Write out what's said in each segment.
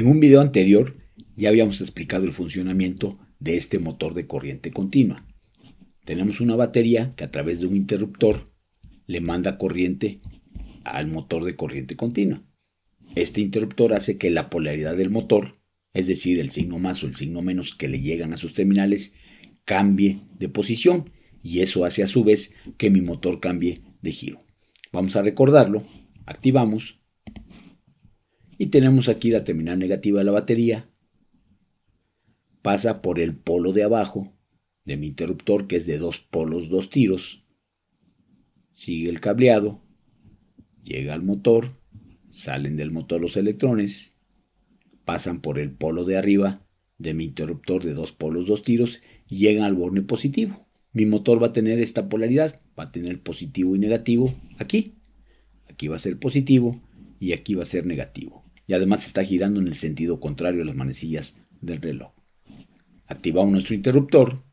En un video anterior ya habíamos explicado el funcionamiento de este motor de corriente continua. Tenemos una batería que a través de un interruptor le manda corriente al motor de corriente continua. Este interruptor hace que la polaridad del motor, es decir, el signo más o el signo menos que le llegan a sus terminales, cambie de posición y eso hace a su vez que mi motor cambie de giro. Vamos a recordarlo, activamos, y tenemos aquí la terminal negativa de la batería. Pasa por el polo de abajo de mi interruptor, que es de dos polos, dos tiros. Sigue el cableado, llega al motor, salen del motor los electrones, pasan por el polo de arriba de mi interruptor de dos polos, dos tiros, y llegan al borne positivo. Mi motor va a tener esta polaridad, va a tener positivo y negativo aquí. Aquí va a ser positivo y aquí va a ser negativo y además está girando en el sentido contrario a las manecillas del reloj. Activamos nuestro interruptor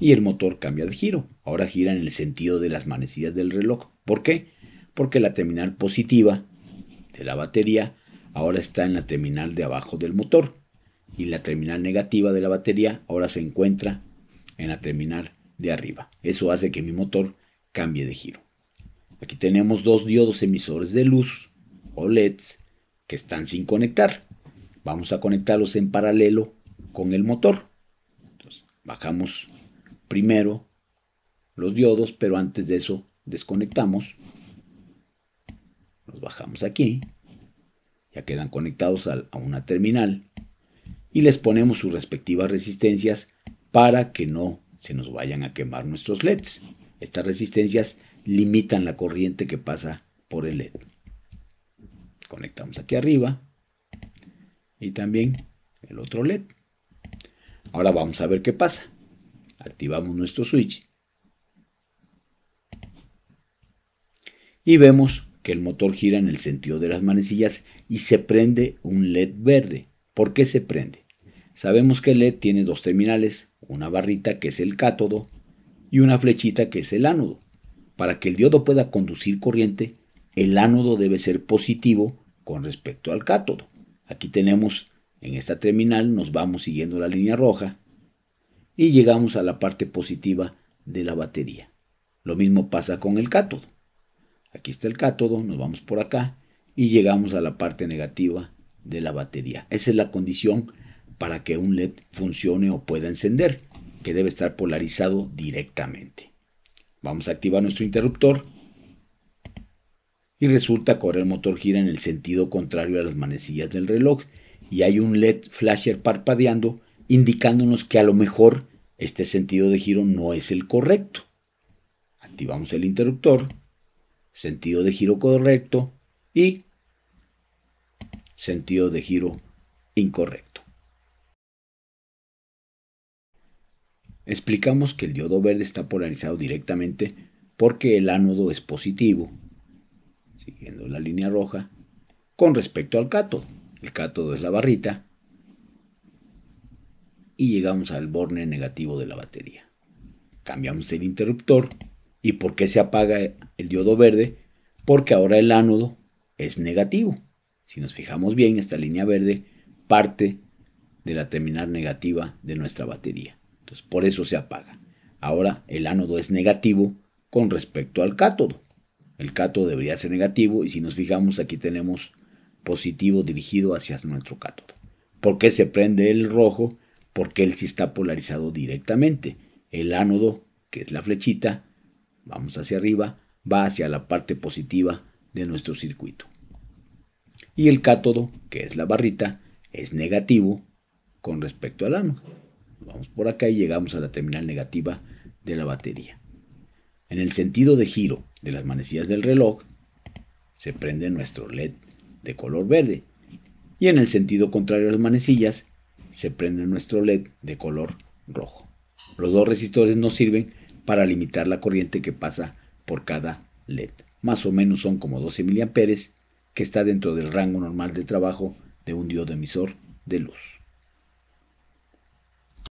y el motor cambia de giro. Ahora gira en el sentido de las manecillas del reloj. ¿Por qué? Porque la terminal positiva de la batería ahora está en la terminal de abajo del motor y la terminal negativa de la batería ahora se encuentra en la terminal de arriba. Eso hace que mi motor cambie de giro. Aquí tenemos dos diodos emisores de luz o LEDs que están sin conectar. Vamos a conectarlos en paralelo con el motor. bajamos primero los diodos, pero antes de eso desconectamos. Los bajamos aquí. Ya quedan conectados a una terminal. Y les ponemos sus respectivas resistencias para que no se nos vayan a quemar nuestros LEDs. Estas resistencias limitan la corriente que pasa por el LED conectamos aquí arriba y también el otro LED. Ahora vamos a ver qué pasa. Activamos nuestro switch y vemos que el motor gira en el sentido de las manecillas y se prende un LED verde. ¿Por qué se prende? Sabemos que el LED tiene dos terminales, una barrita que es el cátodo y una flechita que es el ánodo. Para que el diodo pueda conducir corriente, el ánodo debe ser positivo con respecto al cátodo. Aquí tenemos, en esta terminal nos vamos siguiendo la línea roja y llegamos a la parte positiva de la batería. Lo mismo pasa con el cátodo. Aquí está el cátodo, nos vamos por acá y llegamos a la parte negativa de la batería. Esa es la condición para que un LED funcione o pueda encender, que debe estar polarizado directamente. Vamos a activar nuestro interruptor y resulta que el motor gira en el sentido contrario a las manecillas del reloj y hay un LED flasher parpadeando indicándonos que a lo mejor este sentido de giro no es el correcto. Activamos el interruptor, sentido de giro correcto y sentido de giro incorrecto. Explicamos que el diodo verde está polarizado directamente porque el ánodo es positivo siguiendo la línea roja, con respecto al cátodo. El cátodo es la barrita y llegamos al borne negativo de la batería. Cambiamos el interruptor. ¿Y por qué se apaga el diodo verde? Porque ahora el ánodo es negativo. Si nos fijamos bien, esta línea verde parte de la terminal negativa de nuestra batería. Entonces, por eso se apaga. Ahora el ánodo es negativo con respecto al cátodo. El cátodo debería ser negativo y si nos fijamos aquí tenemos positivo dirigido hacia nuestro cátodo. ¿Por qué se prende el rojo? Porque él sí está polarizado directamente. El ánodo, que es la flechita, vamos hacia arriba, va hacia la parte positiva de nuestro circuito. Y el cátodo, que es la barrita, es negativo con respecto al ánodo. Vamos por acá y llegamos a la terminal negativa de la batería. En el sentido de giro, de las manecillas del reloj se prende nuestro LED de color verde y en el sentido contrario a las manecillas se prende nuestro LED de color rojo. Los dos resistores nos sirven para limitar la corriente que pasa por cada LED. Más o menos son como 12 mA que está dentro del rango normal de trabajo de un diodo emisor de luz.